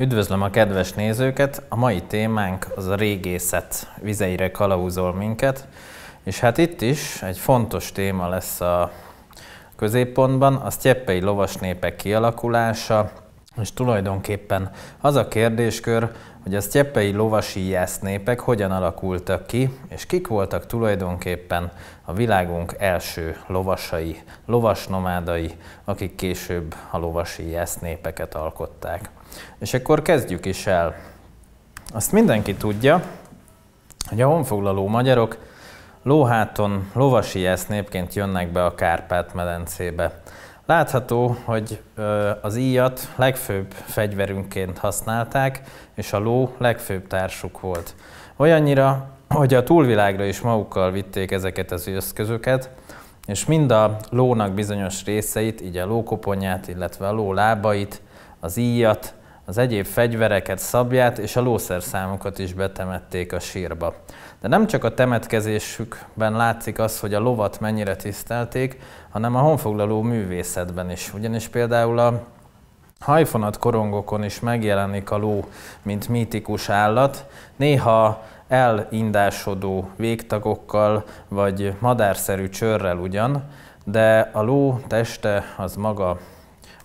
Üdvözlöm a kedves nézőket! A mai témánk az a régészet vizeire kalauzol minket, és hát itt is egy fontos téma lesz a középpontban, a sztyeppei lovasnépek kialakulása, és tulajdonképpen az a kérdéskör, hogy a sztyeppei lovasi népek hogyan alakultak ki, és kik voltak tulajdonképpen a világunk első lovasai, lovasnomádai, akik később a lovasi népeket alkották. És akkor kezdjük is el. Azt mindenki tudja, hogy a honfoglaló magyarok lóháton lovasi népként jönnek be a Kárpát-medencébe. Látható, hogy az íjat legfőbb fegyverünként használták, és a ló legfőbb társuk volt. Olyannyira, hogy a túlvilágra is magukkal vitték ezeket az eszközöket, és mind a lónak bizonyos részeit, így a lókoponyát, illetve a ló lábait, az íjat, az egyéb fegyvereket, szabját és a lószerszámokat is betemették a sírba. De nem csak a temetkezésükben látszik az, hogy a lovat mennyire tisztelték, hanem a honfoglaló művészetben is. Ugyanis például a hajfonat korongokon is megjelenik a ló, mint mítikus állat, néha elindásodó végtagokkal vagy madárszerű csörrel ugyan, de a ló teste az maga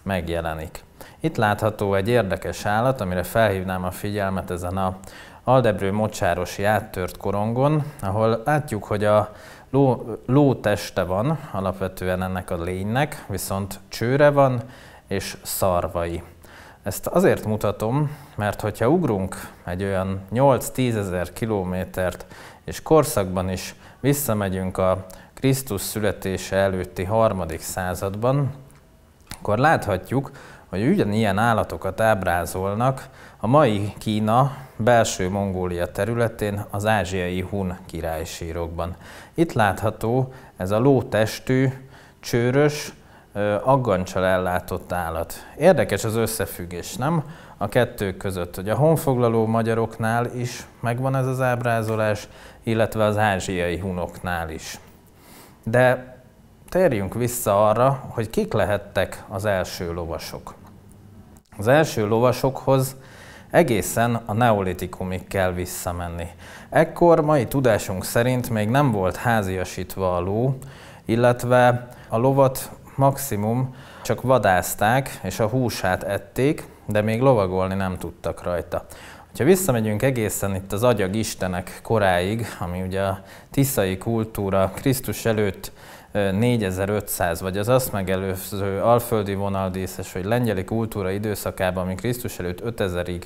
megjelenik. Itt látható egy érdekes állat, amire felhívnám a figyelmet ezen a Aldebrő mocsárosi áttört korongon, ahol látjuk, hogy a ló, ló teste van alapvetően ennek a lénynek, viszont csőre van és szarvai. Ezt azért mutatom, mert hogyha ugrunk egy olyan 8-10 ezer kilométert, és korszakban is visszamegyünk a Krisztus születése előtti harmadik században, akkor láthatjuk, hogy ugyanilyen állatokat ábrázolnak a mai Kína belső Mongólia területén az ázsiai Hun királysírokban. Itt látható ez a lótestű, csőrös, aggancsal ellátott állat. Érdekes az összefüggés, nem? A kettő között, hogy a honfoglaló magyaroknál is megvan ez az ábrázolás, illetve az ázsiai hunoknál is. De térjünk vissza arra, hogy kik lehettek az első lovasok. Az első lovasokhoz egészen a neolitikumig kell visszamenni. Ekkor mai tudásunk szerint még nem volt háziasítva a ló, illetve a lovat maximum csak vadázták és a húsát ették, de még lovagolni nem tudtak rajta. Ha visszamegyünk egészen itt az agyag istenek koráig, ami ugye a tiszai kultúra Krisztus előtt 4500, vagy az azt megelőző alföldi vonaldíszes, hogy lengyeli kultúra időszakában, ami Krisztus előtt 5000-ig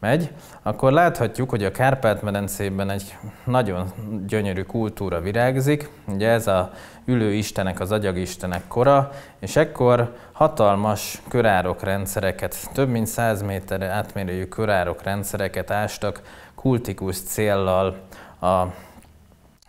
megy, akkor láthatjuk, hogy a Kárpát-medencében egy nagyon gyönyörű kultúra virágzik, ugye ez a ülő istenek, az agyagistenek kora, és ekkor hatalmas körárok rendszereket, több mint 100 méter átmérőjű körárok rendszereket ástak kultikus céllal a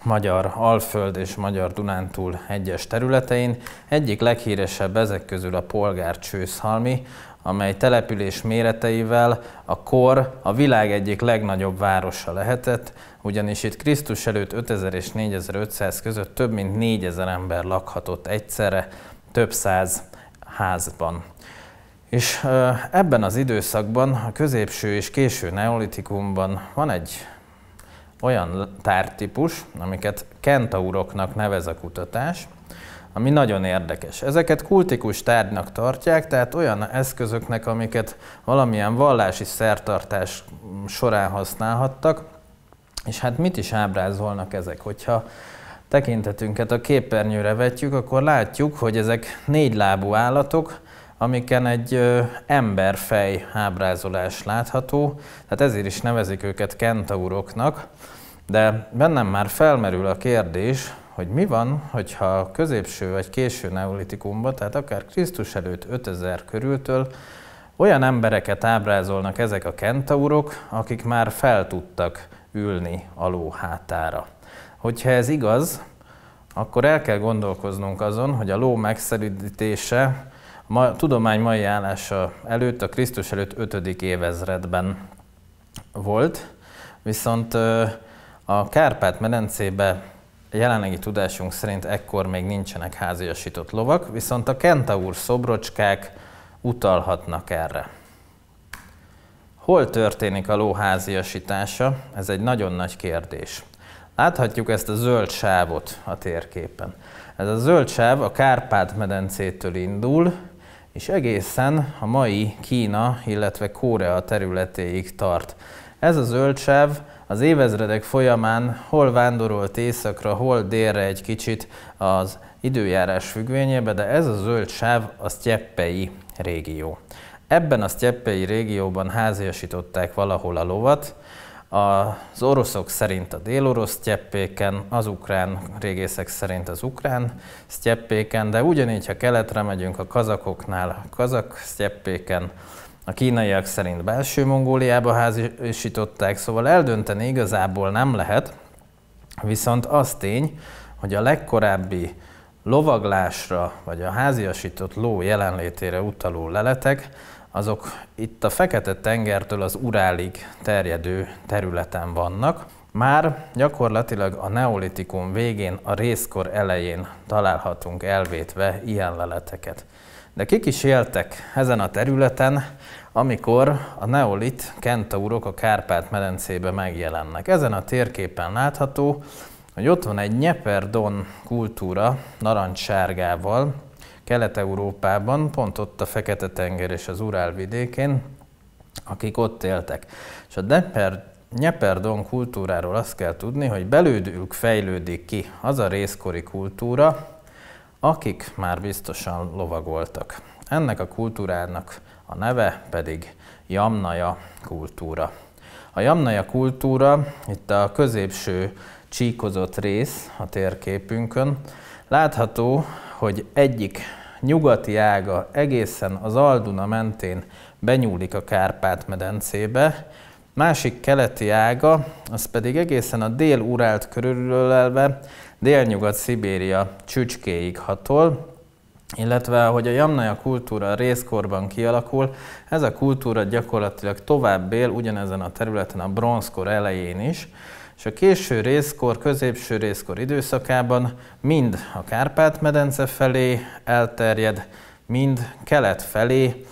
magyar Alföld és magyar Dunántúl egyes területein. Egyik leghíresebb ezek közül a polgár Csőszhalmi, amely település méreteivel a kor a világ egyik legnagyobb városa lehetett, ugyanis itt Krisztus előtt 5000 és 4500 között több mint 4000 ember lakhatott egyszerre több száz házban. És ebben az időszakban, a középső és késő neolitikumban van egy olyan tártípus, amiket kentauroknak nevez a kutatás, ami nagyon érdekes. Ezeket kultikus tárgynak tartják, tehát olyan eszközöknek, amiket valamilyen vallási szertartás során használhattak, és hát mit is ábrázolnak ezek? Hogyha tekintetünket a képernyőre vetjük, akkor látjuk, hogy ezek négy lábú állatok, amiken egy emberfej ábrázolás látható, tehát ezért is nevezik őket kentauroknak, de bennem már felmerül a kérdés, hogy mi van, hogyha a középső vagy késő neolitikumban, tehát akár Krisztus előtt 5000 körültől olyan embereket ábrázolnak ezek a kentaurok, akik már fel tudtak ülni aló hátára. Hogyha ez igaz, akkor el kell gondolkoznunk azon, hogy a ló megszerítése Ma, tudomány mai állása előtt, a Krisztus előtt 5. évezredben volt, viszont a Kárpát-medencébe jelenlegi tudásunk szerint ekkor még nincsenek háziasított lovak, viszont a kentaur szobrocskák utalhatnak erre. Hol történik a ló háziasítása? Ez egy nagyon nagy kérdés. Láthatjuk ezt a zöld sávot a térképen. Ez a zöld sáv a Kárpát-medencétől indul, és egészen a mai Kína, illetve Korea területéig tart. Ez a zöldsáv az évezredek folyamán hol vándorolt északra, hol délre egy kicsit az időjárás függvényébe, de ez a zöldsáv a sztyeppei régió. Ebben a sztyeppei régióban háziasították valahol a lovat, az oroszok szerint a dél-orosz sztyeppéken, az ukrán régészek szerint az ukrán sztyeppéken, de ugyanígy, ha keletre megyünk a kazakoknál, a kazak sztyeppéken, a kínaiak szerint belső Mongóliába házisították, szóval eldönteni igazából nem lehet, viszont az tény, hogy a legkorábbi lovaglásra vagy a háziasított ló jelenlétére utaló leletek azok itt a Fekete-tengertől az Urálig terjedő területen vannak. Már gyakorlatilag a neolitikum végén, a részkor elején találhatunk elvétve ilyen leleteket. De kik is éltek ezen a területen, amikor a neolit kentaurok a Kárpát-medencébe megjelennek. Ezen a térképen látható, hogy ott van egy Nyeperdon kultúra narancssárgával, Kelet-Európában, pont ott a Fekete-tenger és az Urál vidékén, akik ott éltek. És a Deper Nyeperdon kultúráról azt kell tudni, hogy belődülük fejlődik ki az a részkori kultúra, akik már biztosan lovagoltak. Ennek a kultúrának a neve pedig Jamnaja kultúra. A Jamnaja kultúra itt a középső csíkozott rész a térképünkön. Látható, hogy egyik nyugati ága egészen az Alduna mentén benyúlik a Kárpát-medencébe, másik keleti ága, az pedig egészen a dél-urált körülölelve délnyugat-szibéria csücskéig hatol, illetve ahogy a jamnaja kultúra a részkorban kialakul, ez a kultúra gyakorlatilag tovább él ugyanezen a területen a bronzkor elején is, és a késő részkor, középső részkor időszakában mind a Kárpát-medence felé elterjed, mind kelet felé,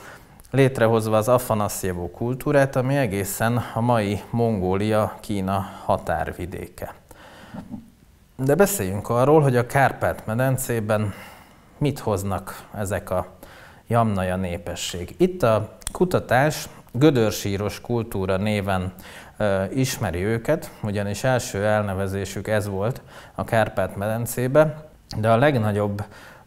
létrehozva az Afanaszjevó kultúrát, ami egészen a mai Mongólia-Kína határvidéke. De beszéljünk arról, hogy a Kárpát-medencében mit hoznak ezek a jamnaja népesség. Itt a kutatás gödörsíros kultúra néven ismeri őket, ugyanis első elnevezésük ez volt a Kárpát-medencébe, de a legnagyobb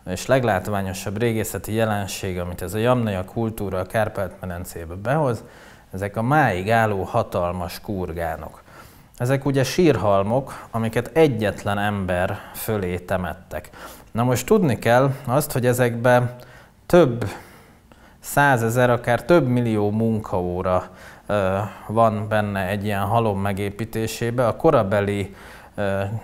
és leglátványosabb régészeti jelenség, amit ez a jamnaja kultúra a Kárpát-medencébe behoz, ezek a máig álló hatalmas kurgánok. Ezek ugye sírhalmok, amiket egyetlen ember fölé temettek. Na most tudni kell azt, hogy ezekbe több százezer, akár több millió munkaóra van benne egy ilyen halom megépítésébe. A korabeli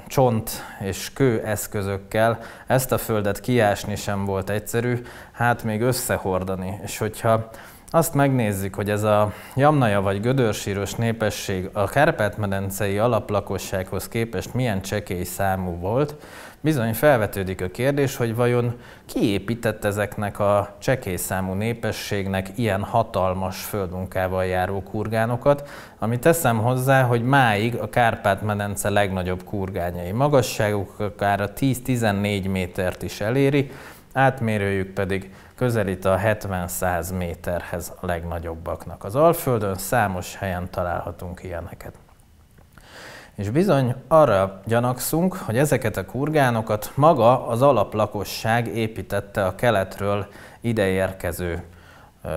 csont és kő eszközökkel ezt a földet kiásni sem volt egyszerű, hát még összehordani. És hogyha azt megnézzük, hogy ez a jamnaja vagy gödörsíros népesség a kárpát-medencei alaplakossághoz képest milyen csekély számú volt, bizony felvetődik a kérdés, hogy vajon ki épített ezeknek a csekély számú népességnek ilyen hatalmas földmunkával járó kurgánokat, amit teszem hozzá, hogy máig a Kárpát-medence legnagyobb kurgányai magasságuk akár a 10-14 métert is eléri, átmérőjük pedig közelít a 70-100 méterhez a legnagyobbaknak. Az Alföldön számos helyen találhatunk ilyeneket. És bizony arra gyanakszunk, hogy ezeket a kurgánokat maga az alaplakosság építette a keletről ideérkező ö,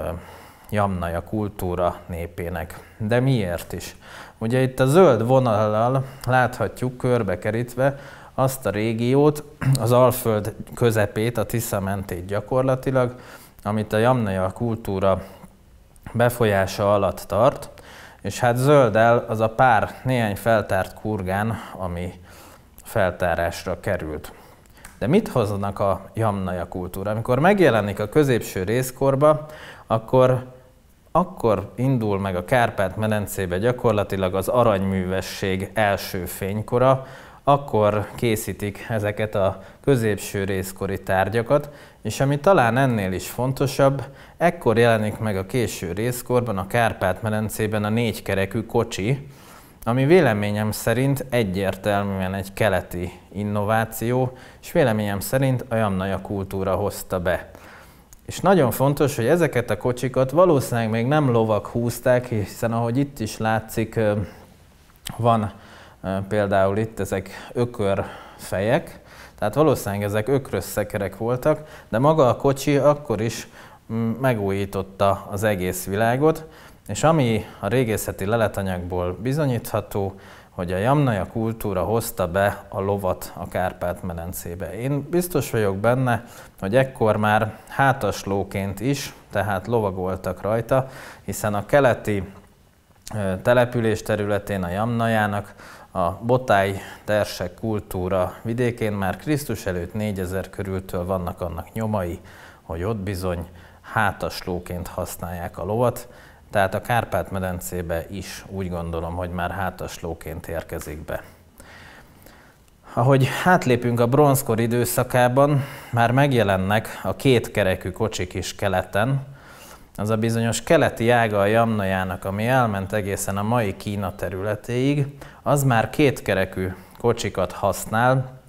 jamnaja kultúra népének. De miért is? Ugye itt a zöld vonallal láthatjuk körbekerítve, azt a régiót, az Alföld közepét, a Tisza mentét gyakorlatilag, amit a Jamnaja kultúra befolyása alatt tart, és hát zöldel az a pár néhány feltárt kurgán, ami feltárásra került. De mit hoznak a jamnaja kultúra? Amikor megjelenik a középső részkorba, akkor, akkor indul meg a Kárpát-medencébe gyakorlatilag az aranyművesség első fénykora, akkor készítik ezeket a középső részkori tárgyakat, és ami talán ennél is fontosabb, ekkor jelenik meg a késő részkorban a Kárpát-medencében a négykerekű kocsi, ami véleményem szerint egyértelműen egy keleti innováció, és véleményem szerint a jamnaja kultúra hozta be. És nagyon fontos, hogy ezeket a kocsikat valószínűleg még nem lovak húzták, hiszen ahogy itt is látszik, van például itt ezek ökörfejek, tehát valószínűleg ezek ökrös szekerek voltak, de maga a kocsi akkor is mm, megújította az egész világot, és ami a régészeti leletanyagból bizonyítható, hogy a jamnaja kultúra hozta be a lovat a Kárpát-medencébe. Én biztos vagyok benne, hogy ekkor már hátaslóként is, tehát lovagoltak rajta, hiszen a keleti település területén a jamnajának a botály tersek kultúra vidékén már Krisztus előtt 4000 körültől vannak annak nyomai, hogy ott bizony hátaslóként használják a lovat, tehát a Kárpát-medencébe is úgy gondolom, hogy már hátaslóként érkezik be. Ahogy hátlépünk a bronzkor időszakában, már megjelennek a két kerekű kocsik is keleten, az a bizonyos keleti ága a Jamnajának, ami elment egészen a mai Kína területéig, az már kétkerekű kocsikat használ,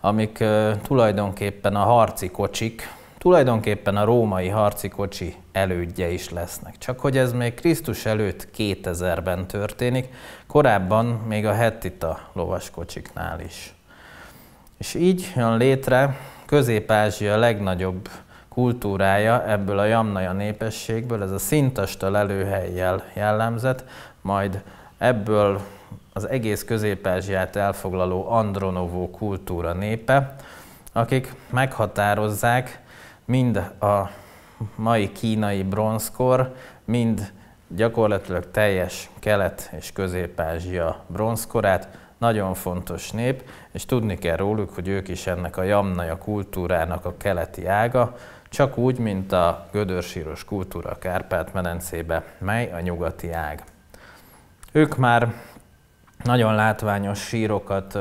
amik tulajdonképpen a harci kocsik, tulajdonképpen a római harci kocsi elődje is lesznek. Csak hogy ez még Krisztus előtt 2000-ben történik, korábban még a hettita kocsiknál is. És így jön létre Közép-Ázsia legnagyobb kultúrája ebből a jamnaja népességből, ez a szintastal előhelyjel jellemzett, majd ebből az egész közép-ázsiát elfoglaló andronovó kultúra népe, akik meghatározzák mind a mai kínai bronzkor, mind gyakorlatilag teljes kelet- és közép-ázsia bronzkorát, nagyon fontos nép, és tudni kell róluk, hogy ők is ennek a jamnaja kultúrának a keleti ága, csak úgy, mint a gödörsíros kultúra Kárpát-medencébe, mely a nyugati ág. Ők már nagyon látványos sírokat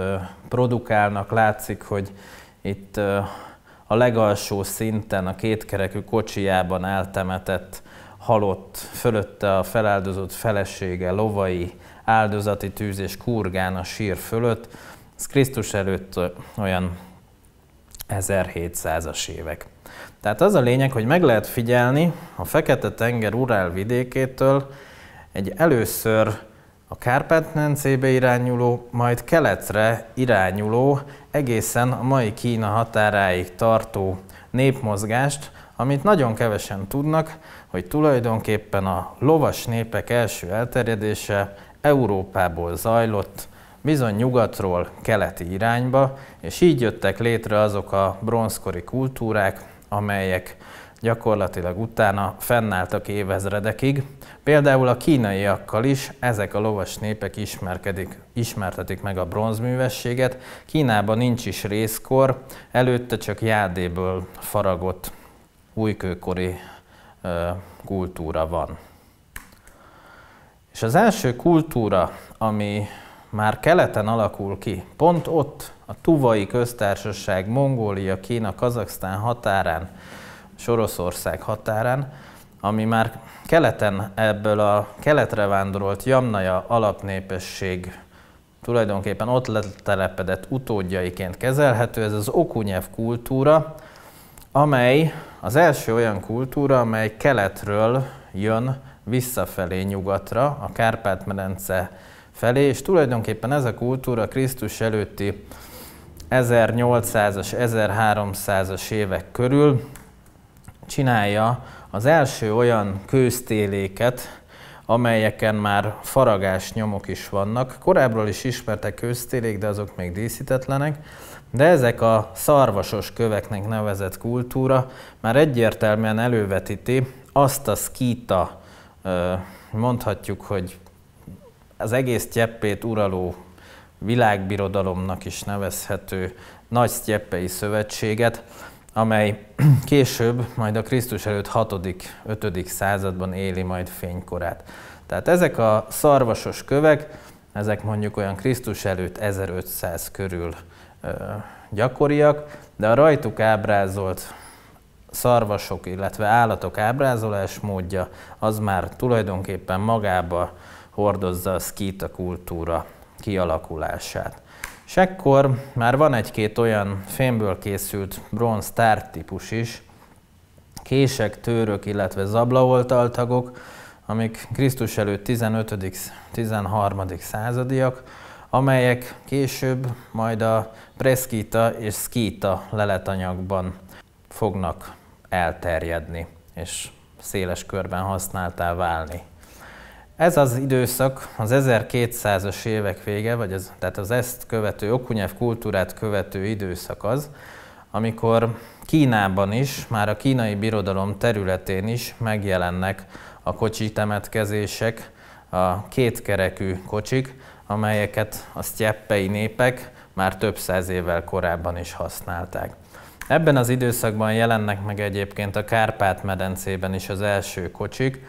produkálnak, látszik, hogy itt a legalsó szinten a kétkerekű kocsijában eltemetett halott, fölötte a feláldozott felesége, lovai, áldozati tűz és kurgán a sír fölött. Ez Krisztus előtt olyan 1700-as évek. Tehát az a lényeg, hogy meg lehet figyelni a Fekete-tenger Urál vidékétől egy először a kárpát nencébe irányuló, majd keletre irányuló, egészen a mai Kína határáig tartó népmozgást, amit nagyon kevesen tudnak, hogy tulajdonképpen a lovas népek első elterjedése Európából zajlott, bizony nyugatról keleti irányba, és így jöttek létre azok a bronzkori kultúrák, amelyek gyakorlatilag utána fennálltak évezredekig. Például a kínaiakkal is ezek a lovas népek ismerkedik, ismertetik meg a bronzművességet. Kínában nincs is részkor, előtte csak jádéből faragott újkőkori ö, kultúra van. És az első kultúra, ami már keleten alakul ki, pont ott, a Tuvai Köztársaság, Mongólia, Kína, Kazaksztán határán, Soroszország határán, ami már keleten ebből a keletre vándorolt jamnaja alapnépesség tulajdonképpen ott letelepedett utódjaiként kezelhető, ez az okunyev kultúra, amely az első olyan kultúra, amely keletről jön visszafelé nyugatra, a Kárpát-medence felé, és tulajdonképpen ez a kultúra Krisztus előtti 1800-as, 1300-as évek körül csinálja az első olyan kőztéléket, amelyeken már faragás nyomok is vannak. Korábbról is ismertek kőztélék, de azok még díszítetlenek. De ezek a szarvasos köveknek nevezett kultúra már egyértelműen elővetíti azt a szkíta, mondhatjuk, hogy az egész cseppét uraló világbirodalomnak is nevezhető nagy sztyeppei szövetséget, amely később, majd a Krisztus előtt 6.-5. században éli majd fénykorát. Tehát ezek a szarvasos kövek, ezek mondjuk olyan Krisztus előtt 1500 körül ö, gyakoriak, de a rajtuk ábrázolt szarvasok, illetve állatok ábrázolás módja az már tulajdonképpen magába hordozza a szkíta kultúra kialakulását. És ekkor már van egy-két olyan fémből készült bronz típus is, kések, tőrök, illetve zablaoltaltagok, amik Krisztus előtt 15.-13. századiak, amelyek később majd a preszkita és szkíta leletanyagban fognak elterjedni, és széles körben használtá válni. Ez az időszak az 1200-as évek vége, vagy az, tehát az ezt követő, Okunyev kultúrát követő időszak az, amikor Kínában is, már a kínai birodalom területén is megjelennek a kocsi temetkezések, a kétkerekű kocsik, amelyeket a sztyeppei népek már több száz évvel korábban is használták. Ebben az időszakban jelennek meg egyébként a Kárpát-medencében is az első kocsik,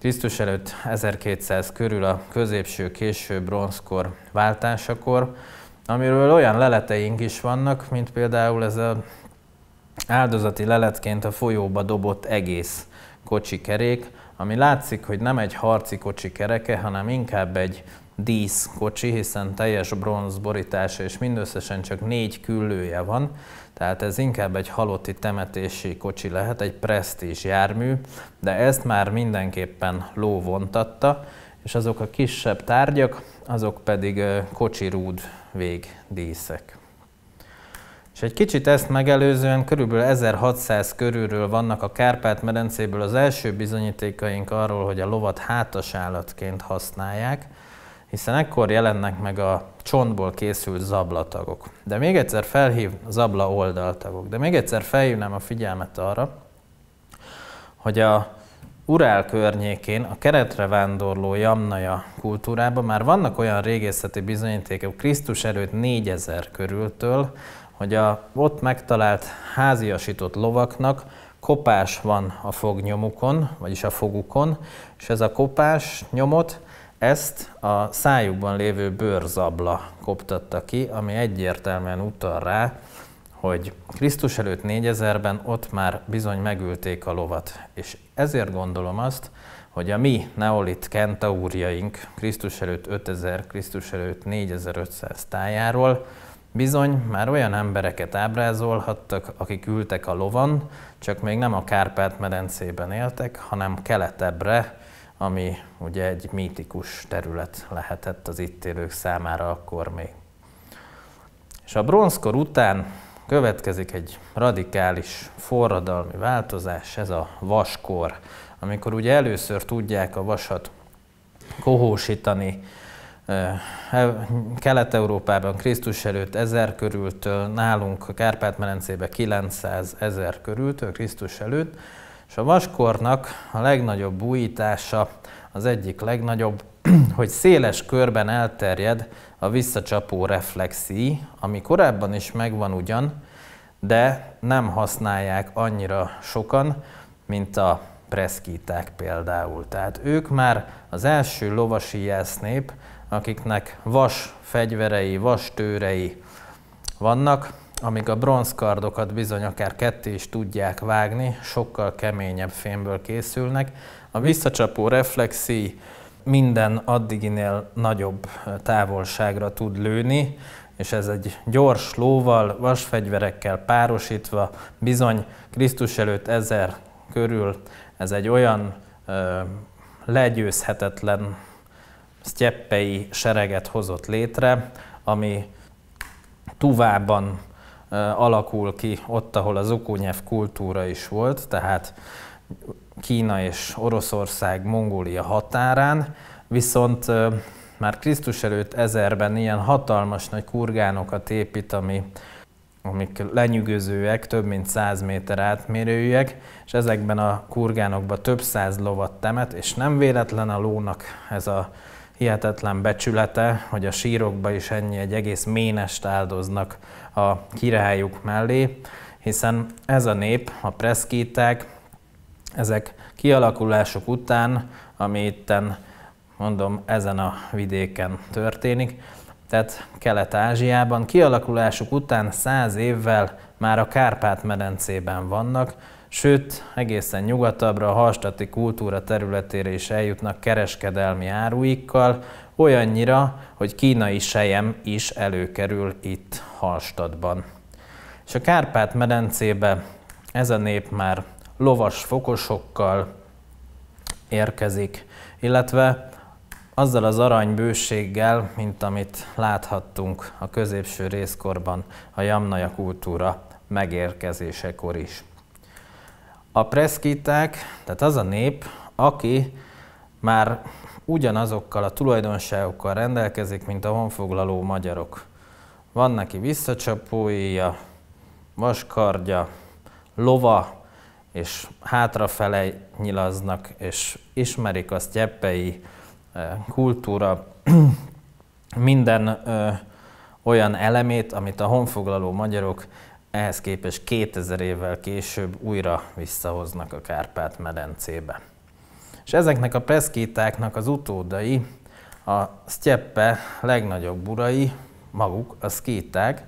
Krisztus előtt 1200 körül a középső késő bronzkor váltásakor, amiről olyan leleteink is vannak, mint például ez a áldozati leletként a folyóba dobott egész kocsikerék, ami látszik, hogy nem egy harci kocsi kereke, hanem inkább egy díszkocsi, hiszen teljes bronz borítása és mindösszesen csak négy küllője van, tehát ez inkább egy halotti temetési kocsi lehet, egy presztízs jármű, de ezt már mindenképpen ló vontatta, és azok a kisebb tárgyak, azok pedig vég díszek. És egy kicsit ezt megelőzően körülbelül 1600 körülről vannak a Kárpát-medencéből az első bizonyítékaink arról, hogy a lovat hátasállatként használják, hiszen ekkor jelennek meg a csontból készült zablatagok. De még egyszer felhív zabla oldaltagok. De még egyszer felhívnám a figyelmet arra, hogy a Urál környékén a keretre vándorló jamnaja kultúrában már vannak olyan régészeti bizonyítékok Krisztus előtt 4000 körültől, hogy a ott megtalált háziasított lovaknak kopás van a fognyomukon, vagyis a fogukon, és ez a kopás nyomot ezt a szájukban lévő bőrzabla koptatta ki, ami egyértelműen utal rá, hogy Krisztus előtt 4000-ben ott már bizony megülték a lovat. És ezért gondolom azt, hogy a mi neolit kentaúrjaink Krisztus előtt 5000, Krisztus előtt 4500 tájáról bizony már olyan embereket ábrázolhattak, akik ültek a lovan, csak még nem a Kárpát-medencében éltek, hanem keletebbre, ami ugye egy mítikus terület lehetett az itt élők számára akkor még. És a bronzkor után következik egy radikális forradalmi változás, ez a vaskor, amikor ugye először tudják a vasat kohósítani, e, Kelet-Európában Krisztus előtt 1000 körültől, nálunk a kárpát medencébe 900 ezer körültől Krisztus előtt, és a vaskornak a legnagyobb újítása, az egyik legnagyobb, hogy széles körben elterjed a visszacsapó reflexi, ami korábban is megvan ugyan, de nem használják annyira sokan, mint a preszkíták például. Tehát ők már az első lovasi jelznép, akiknek vas fegyverei, vas tőrei vannak, amíg a bronzkardokat bizony akár ketté is tudják vágni, sokkal keményebb fémből készülnek. A visszacsapó reflexi minden addiginél nagyobb távolságra tud lőni, és ez egy gyors lóval, vasfegyverekkel párosítva bizony Krisztus előtt ezer körül ez egy olyan ö, legyőzhetetlen sztyeppei sereget hozott létre, ami tuvában alakul ki ott, ahol az ukúnyev kultúra is volt, tehát Kína és Oroszország, Mongólia határán, viszont már Krisztus előtt ezerben ilyen hatalmas nagy kurgánokat épít, ami, amik lenyűgözőek, több mint 100 méter átmérőjűek, és ezekben a kurgánokban több száz lovat temet, és nem véletlen a lónak ez a hihetetlen becsülete, hogy a sírokba is ennyi egy egész ménest áldoznak a királyuk mellé, hiszen ez a nép, a preszkíták, ezek kialakulások után, ami itten, mondom, ezen a vidéken történik, tehát Kelet-Ázsiában, kialakulásuk után száz évvel már a Kárpát-medencében vannak, sőt egészen nyugatabbra a halstati kultúra területére is eljutnak kereskedelmi áruikkal, olyannyira, hogy kínai sejem is előkerül itt Halstadban. És a Kárpát-medencébe ez a nép már lovas fokosokkal érkezik, illetve azzal az aranybőséggel, mint amit láthattunk a középső részkorban a jamnaja kultúra megérkezésekor is. A preszkiták, tehát az a nép, aki már ugyanazokkal a tulajdonságokkal rendelkezik, mint a honfoglaló magyarok. Van neki visszacsapója, vaskardja, lova, és hátrafele nyilaznak, és ismerik a sztyeppei eh, kultúra minden eh, olyan elemét, amit a honfoglaló magyarok ehhez képest 2000 évvel később újra visszahoznak a Kárpát-medencébe. És ezeknek a preszkítáknak az utódai, a sztyeppe legnagyobb burai maguk a szkíták,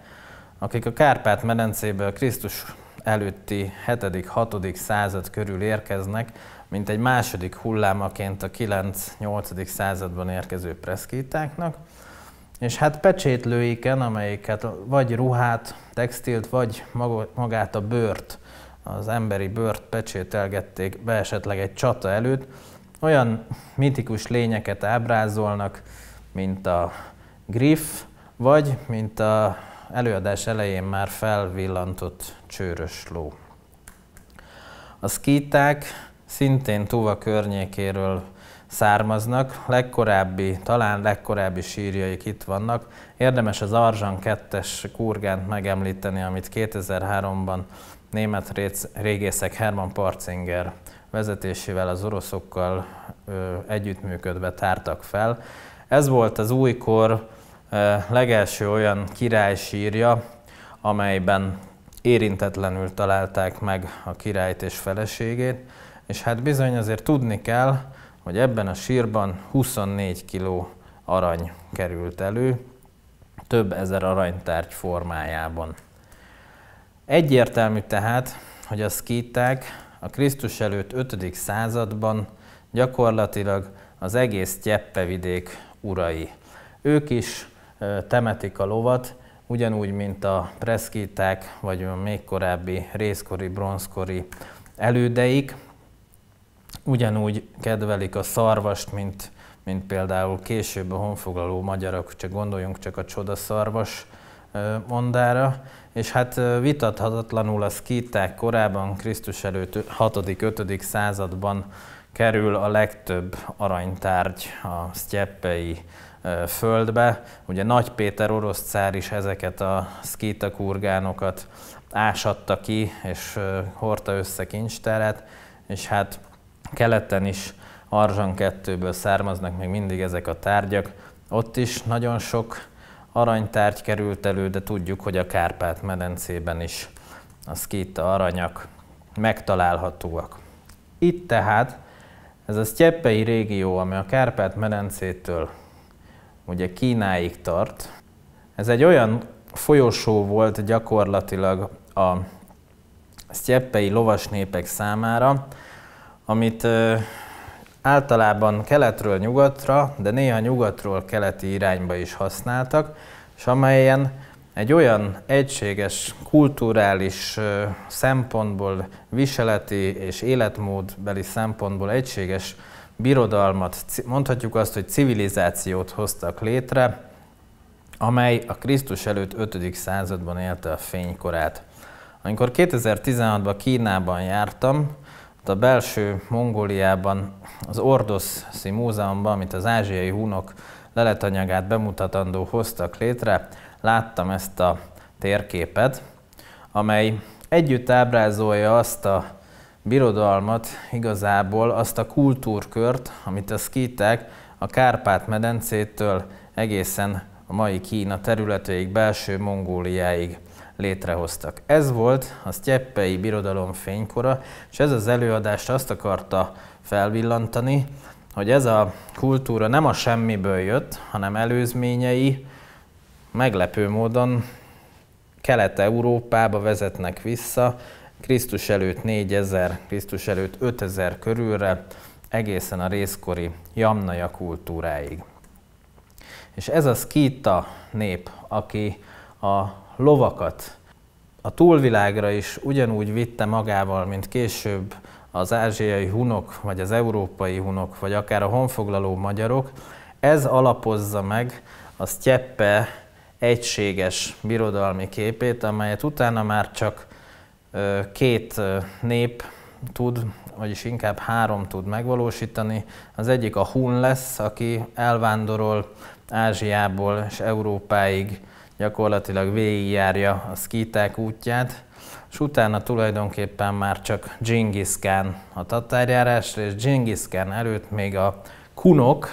akik a Kárpát-medencéből Krisztus előtti 7.-6. század körül érkeznek, mint egy második hullámaként a 9-8. században érkező preszkítáknak, és hát pecsétlőiken, amelyiket vagy ruhát, textilt, vagy magát a bőrt, az emberi bőrt pecsételgették be esetleg egy csata előtt, olyan mitikus lényeket ábrázolnak, mint a griff, vagy mint a előadás elején már felvillantott csőrös ló. A szkíták szintén Tuva környékéről származnak, legkorábbi, talán legkorábbi sírjaik itt vannak. Érdemes az Arzsan 2-es kurgánt megemlíteni, amit 2003-ban német régészek Hermann Parzinger vezetésével az oroszokkal ö, együttműködve tártak fel. Ez volt az újkor ö, legelső olyan király sírja, amelyben érintetlenül találták meg a királyt és feleségét, és hát bizony azért tudni kell, hogy ebben a sírban 24 kg arany került elő, több ezer aranytárgy formájában. Egyértelmű tehát, hogy a szkíták a Krisztus előtt 5. században gyakorlatilag az egész Tyeppevidék urai. Ők is temetik a lovat, ugyanúgy, mint a preszkíták, vagy a még korábbi részkori, bronzkori elődeik, ugyanúgy kedvelik a szarvast, mint, mint például később a honfoglaló magyarok, csak gondoljunk csak a csodaszarvas mondára, és hát vitathatatlanul a szkíták korában, Krisztus előtt 6.-5. században kerül a legtöbb aranytárgy a sztyeppei földbe. Ugye Nagy Péter orosz cár is ezeket a szkítakurgánokat kurgánokat ásatta ki, és hordta össze kincsteret, és hát keleten is Arzsan 2-ből származnak még mindig ezek a tárgyak. Ott is nagyon sok aranytárgy került elő, de tudjuk, hogy a Kárpát-medencében is a szkíta aranyak megtalálhatóak. Itt tehát ez a sztyeppei régió, ami a Kárpát-medencétől ugye Kínáig tart, ez egy olyan folyosó volt gyakorlatilag a sztyeppei népek számára, amit általában keletről nyugatra, de néha nyugatról keleti irányba is használtak, és amelyen egy olyan egységes, kulturális szempontból, viseleti és életmódbeli szempontból egységes birodalmat, mondhatjuk azt, hogy civilizációt hoztak létre, amely a Krisztus előtt 5. században élte a fénykorát. Amikor 2016-ban Kínában jártam, a belső Mongóliában, az Ordoszi Múzeumban, amit az ázsiai hunok leletanyagát bemutatandó hoztak létre, láttam ezt a térképet, amely együtt ábrázolja azt a birodalmat, igazából azt a kultúrkört, amit a szkíták a Kárpát-medencétől egészen a mai Kína területéig, belső Mongóliáig létrehoztak. Ez volt a sztyeppei birodalom fénykora, és ez az előadás azt akarta felvillantani, hogy ez a kultúra nem a semmiből jött, hanem előzményei meglepő módon Kelet-Európába vezetnek vissza, Krisztus előtt 4000, Krisztus előtt 5000 körülre, egészen a részkori jamnaja kultúráig. És ez a Skita nép, aki a lovakat a túlvilágra is ugyanúgy vitte magával, mint később az ázsiai hunok, vagy az európai hunok, vagy akár a honfoglaló magyarok, ez alapozza meg a sztyeppe egységes birodalmi képét, amelyet utána már csak két nép tud, vagyis inkább három tud megvalósítani. Az egyik a hun lesz, aki elvándorol Ázsiából és Európáig, gyakorlatilag végigjárja a szkíták útját, és utána tulajdonképpen már csak Genghis Khan a tatárjárásra, és Genghis Khan előtt még a kunok,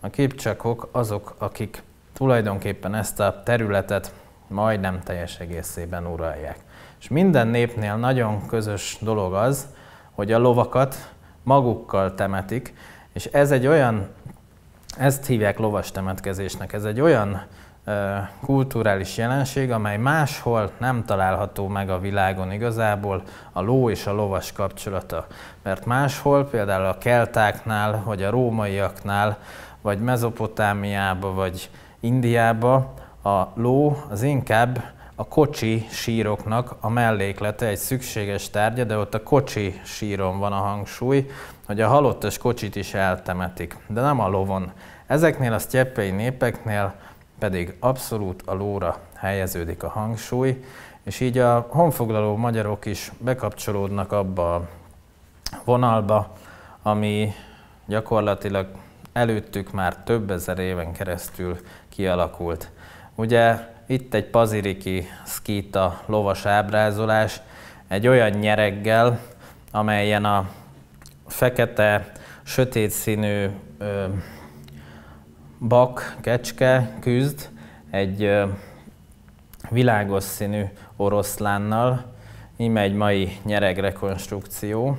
a képcsakok azok, akik tulajdonképpen ezt a területet majdnem teljes egészében uralják. És minden népnél nagyon közös dolog az, hogy a lovakat magukkal temetik, és ez egy olyan, ezt hívják lovas temetkezésnek, ez egy olyan kulturális jelenség, amely máshol nem található meg a világon igazából, a ló és a lovas kapcsolata. Mert máshol, például a keltáknál, vagy a rómaiaknál, vagy Mezopotámiába, vagy Indiába a ló az inkább a kocsi síroknak a melléklete egy szükséges tárgya, de ott a kocsi síron van a hangsúly, hogy a halottas kocsit is eltemetik, de nem a lovon. Ezeknél a sztyeppei népeknél pedig abszolút a lóra helyeződik a hangsúly, és így a honfoglaló magyarok is bekapcsolódnak abba a vonalba, ami gyakorlatilag előttük már több ezer éven keresztül kialakult. Ugye itt egy paziriki szkíta lovas ábrázolás egy olyan nyereggel, amelyen a fekete, sötét színű ö, bak, kecske küzd egy világos színű oroszlánnal, íme egy mai rekonstrukció.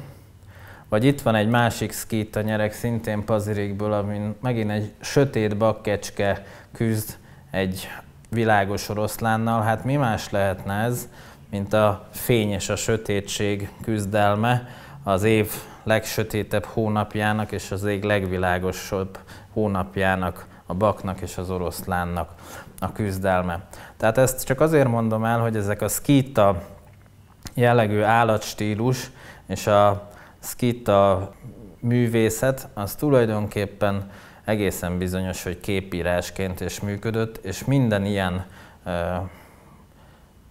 Vagy itt van egy másik szkít a nyereg, szintén pazirikből, amin megint egy sötét bakkecske küzd egy világos oroszlánnal. Hát mi más lehetne ez, mint a fény és a sötétség küzdelme az év legsötétebb hónapjának és az ég legvilágosabb hónapjának a baknak és az oroszlánnak a küzdelme. Tehát ezt csak azért mondom el, hogy ezek a skita jellegű állatstílus és a skita művészet, az tulajdonképpen egészen bizonyos, hogy képírásként is működött, és minden ilyen ö,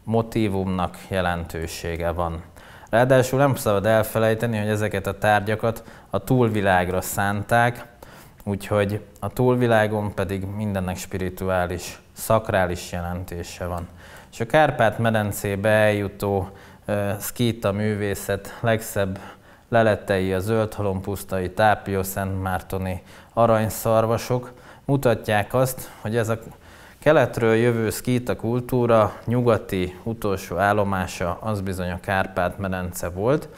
motívumnak jelentősége van. Ráadásul nem szabad elfelejteni, hogy ezeket a tárgyakat a túlvilágra szánták, Úgyhogy a túlvilágon pedig mindennek spirituális, szakrális jelentése van. És a Kárpát-medencébe eljutó uh, szkíta művészet legszebb leletei a zöldhalompusztai Tápió Szent Mártoni aranyszarvasok mutatják azt, hogy ez a keletről jövő szkíta kultúra nyugati utolsó állomása az bizony a Kárpát-medence volt,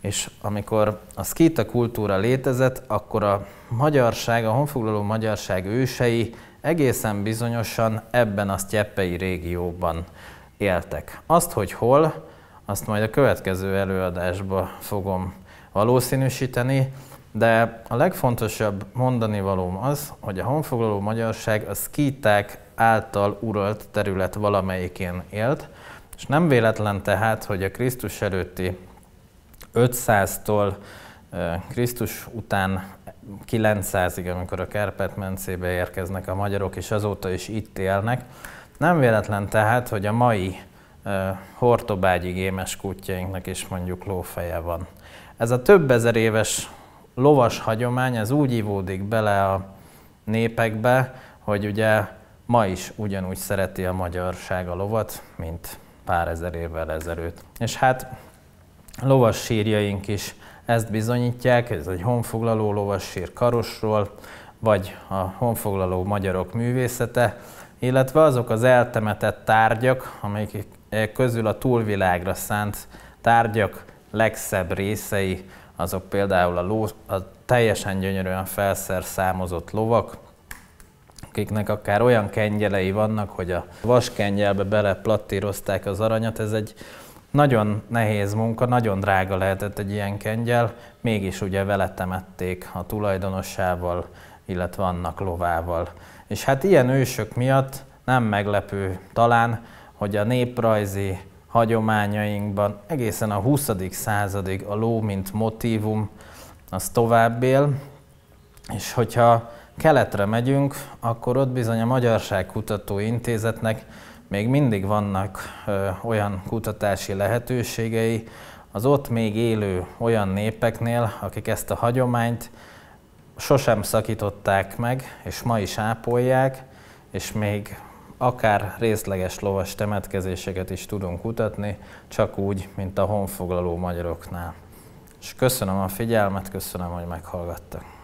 és amikor a szkíta kultúra létezett, akkor a magyarság, a honfoglaló magyarság ősei egészen bizonyosan ebben a sztyeppei régióban éltek. Azt, hogy hol, azt majd a következő előadásba fogom valószínűsíteni, de a legfontosabb mondani valóm az, hogy a honfoglaló magyarság a szkíták által uralt terület valamelyikén élt, és nem véletlen tehát, hogy a Krisztus előtti 500-tól Krisztus után 900-ig, amikor a Kárpát-mencébe érkeznek a magyarok, és azóta is itt élnek. Nem véletlen tehát, hogy a mai hortobágyi gémes kutyainknak is mondjuk lófeje van. Ez a több ezer éves lovas hagyomány, ez úgy ivódik bele a népekbe, hogy ugye ma is ugyanúgy szereti a magyarság a lovat, mint pár ezer évvel ezelőtt. És hát lovas sírjaink is ezt bizonyítják, ez egy honfoglaló lovas sír Karosról, vagy a honfoglaló magyarok művészete, illetve azok az eltemetett tárgyak, amelyek közül a túlvilágra szánt tárgyak legszebb részei, azok például a, ló, a teljesen gyönyörűen számozott lovak, akiknek akár olyan kengyelei vannak, hogy a vaskengyelbe beleplattírozták az aranyat, ez egy nagyon nehéz munka, nagyon drága lehetett egy ilyen kengyel, mégis ugye vele temették a tulajdonossával, illetve annak lovával. És hát ilyen ősök miatt nem meglepő talán, hogy a néprajzi hagyományainkban egészen a 20. századig a ló, mint motívum, az tovább él, és hogyha keletre megyünk, akkor ott bizony a Magyarság Kutató Intézetnek még mindig vannak olyan kutatási lehetőségei az ott még élő olyan népeknél, akik ezt a hagyományt sosem szakították meg, és ma is ápolják, és még akár részleges lovas temetkezéseket is tudunk kutatni, csak úgy, mint a honfoglaló magyaroknál. És köszönöm a figyelmet, köszönöm, hogy meghallgattak.